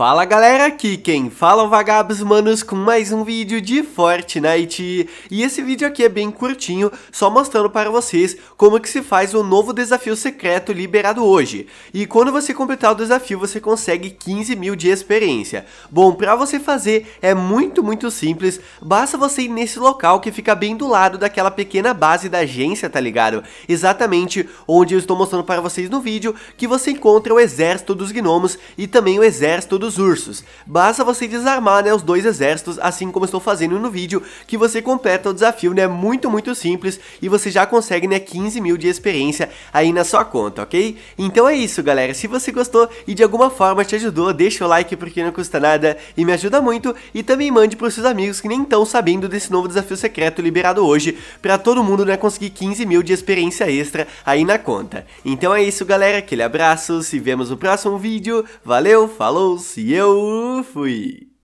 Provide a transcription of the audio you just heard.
Fala galera, aqui quem fala é vagabos manos com mais um vídeo de Fortnite E esse vídeo aqui é bem curtinho, só mostrando para vocês como que se faz o novo desafio secreto liberado hoje E quando você completar o desafio você consegue 15 mil de experiência Bom, para você fazer é muito muito simples, basta você ir nesse local que fica bem do lado daquela pequena base da agência, tá ligado? Exatamente onde eu estou mostrando para vocês no vídeo que você encontra o exército dos gnomos e também o exército dos dos ursos. Basta você desarmar né, os dois exércitos, assim como estou fazendo no vídeo, que você completa o desafio, né? Muito, muito simples e você já consegue né, 15 mil de experiência aí na sua conta, ok? Então é isso, galera. Se você gostou e de alguma forma te ajudou, deixa o like porque não custa nada e me ajuda muito. E também mande para os seus amigos que nem estão sabendo desse novo desafio secreto liberado hoje, para todo mundo né, conseguir 15 mil de experiência extra aí na conta. Então é isso, galera. Aquele abraço, se vemos no próximo vídeo. Valeu, falou, se eu fui!